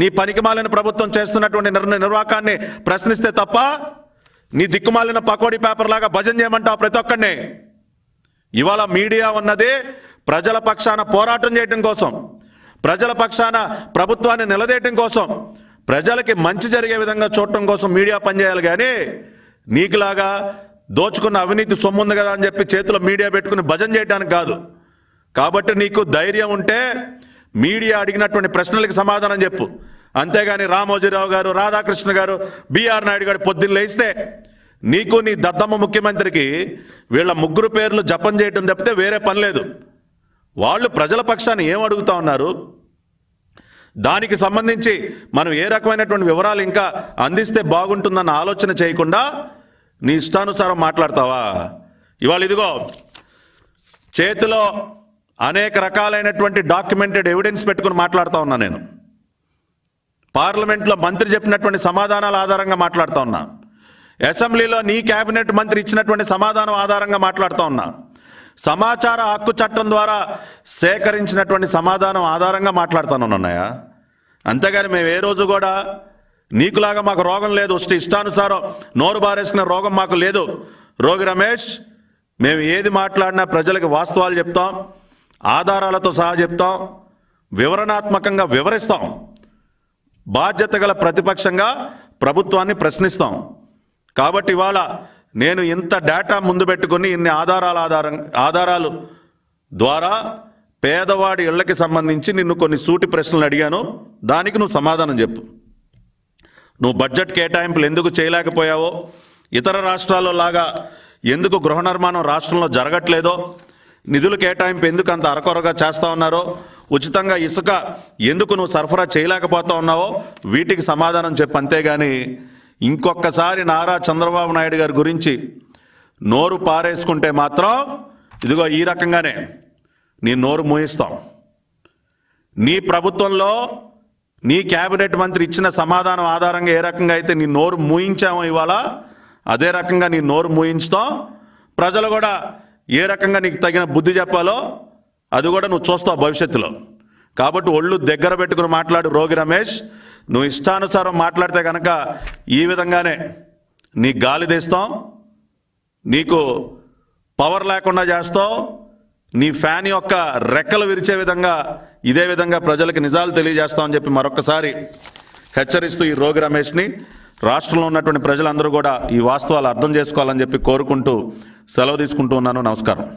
నీ పనికిమాలిన ప్రభుత్వం చేస్తున్నటువంటి నిర్ణయ నిర్వాహకాన్ని ప్రశ్నిస్తే తప్ప నీ దిక్కుమాలిన పకోడీ పేపర్ లాగా భజన చేయమంటావు ప్రతి ఒక్కడిని ఇవాళ మీడియా ఉన్నది ప్రజల పక్షాన పోరాటం చేయటం కోసం ప్రజల పక్షాన ప్రభుత్వాన్ని నిలదేయటం కోసం ప్రజలకి మంచి జరిగే విధంగా చూడటం కోసం మీడియా పనిచేయాలి కానీ నీకులాగా దోచుకున్న అవినీతి సొమ్ము ఉంది కదా అని చెప్పి చేతిలో మీడియా పెట్టుకుని భజన చేయడానికి కాదు కాబట్టి నీకు ధైర్యం ఉంటే మీడియా అడిగినటువంటి ప్రశ్నలకు సమాధానం చెప్పు అంతేగాని రామోజీరావు గారు రాధాకృష్ణ గారు బీఆర్ నాయుడు గారు పొద్దున్న లేస్తే నీకు నీ దద్దమ్మ ముఖ్యమంత్రికి వీళ్ళ ముగ్గురు పేర్లు జపం చేయటం తప్పితే వేరే పని లేదు వాళ్ళు ప్రజల పక్షాన్ని ఏం అడుగుతా ఉన్నారు దానికి సంబంధించి మనం ఏ రకమైనటువంటి వివరాలు ఇంకా అందిస్తే బాగుంటుందన్న ఆలోచన చేయకుండా నీ ఇష్టానుసారం మాట్లాడతావా ఇవాళ ఇదిగో చేతిలో అనేక రకాలైనటువంటి డాక్యుమెంటెడ్ ఎవిడెన్స్ పెట్టుకుని మాట్లాడుతూ ఉన్నా నేను పార్లమెంట్లో మంత్రి చెప్పినటువంటి సమాధానాల ఆధారంగా మాట్లాడుతూ ఉన్నా అసెంబ్లీలో నీ కేబినెట్ మంత్రి ఇచ్చినటువంటి సమాధానం ఆధారంగా మాట్లాడుతూ ఉన్నా సమాచార హక్కు చట్టం ద్వారా సేకరించినటువంటి సమాధానం ఆధారంగా మాట్లాడుతానున్నాయా అంతేగాని మేము ఏ రోజు కూడా నీకులాగా మాకు రోగం లేదు వస్తే ఇష్టానుసారం నోరు బారేసిన రోగం మాకు లేదు రోగి రమేష్ మేము ఏది మాట్లాడినా ప్రజలకు వాస్తవాలు చెప్తాం ఆధారాలతో సహా చెప్తాం వివరణాత్మకంగా వివరిస్తాం బాధ్యత గల ప్రతిపక్షంగా ప్రభుత్వాన్ని ప్రశ్నిస్తాం కాబట్టి ఇవాళ నేను ఇంత డేటా ముందు పెట్టుకుని ఇన్ని ఆధారాల ఆధారం ఆధారాలు ద్వారా పేదవాడి ఇళ్లకి సంబంధించి నిన్ను కొన్ని సూటి ప్రశ్నలు అడిగాను దానికి నువ్వు సమాధానం చెప్పు నువ్వు బడ్జెట్ కేటాయింపులు ఎందుకు చేయలేకపోయావో ఇతర రాష్ట్రాల్లో లాగా ఎందుకు గృహ నిర్మాణం రాష్ట్రంలో జరగట్లేదో నిధులు కేటాయింపు ఎందుకు అంత అరకొరగా చేస్తూ ఉన్నారో ఉచితంగా ఇసుక ఎందుకు నువ్వు సరఫరా చేయలేకపోతా ఉన్నావో వీటికి సమాధానం చెప్పి అంతేగాని ఇంకొకసారి నారా చంద్రబాబు నాయుడు గారి గురించి నోరు పారేసుకుంటే మాత్రం ఇదిగో ఈ రకంగానే నీ నోరు మూయిస్తాం నీ ప్రభుత్వంలో నీ క్యాబినెట్ మంత్రి ఇచ్చిన సమాధానం ఆధారంగా ఏ రకంగా అయితే నీ నోరు మూయించామో ఇవాళ అదే రకంగా నీ నోరు మూయించుతాం ప్రజలు కూడా ఏ రకంగా నీకు తగిన బుద్ధి చెప్పాలో అది కూడా నువ్వు చూస్తావు భవిష్యత్తులో కాబట్టి ఒళ్ళు దగ్గర పెట్టుకుని మాట్లాడు రోగి రమేష్ నువ్వు ఇష్టానుసారం మాట్లాడితే కనుక ఈ విధంగానే నీ గాలి తీస్తాం నీకు పవర్ లేకుండా చేస్తావు నీ ఫ్యాన్ యొక్క రెక్కలు విరిచే విధంగా ఇదే విధంగా ప్రజలకు నిజాలు తెలియజేస్తామని చెప్పి మరొకసారి హెచ్చరిస్తూ ఈ రోగి రమేష్ని రాష్ట్రంలో ఉన్నటువంటి ప్రజలందరూ కూడా ఈ వాస్తవాలు అర్థం చేసుకోవాలని చెప్పి కోరుకుంటూ సెలవు తీసుకుంటూ ఉన్నాను నమస్కారం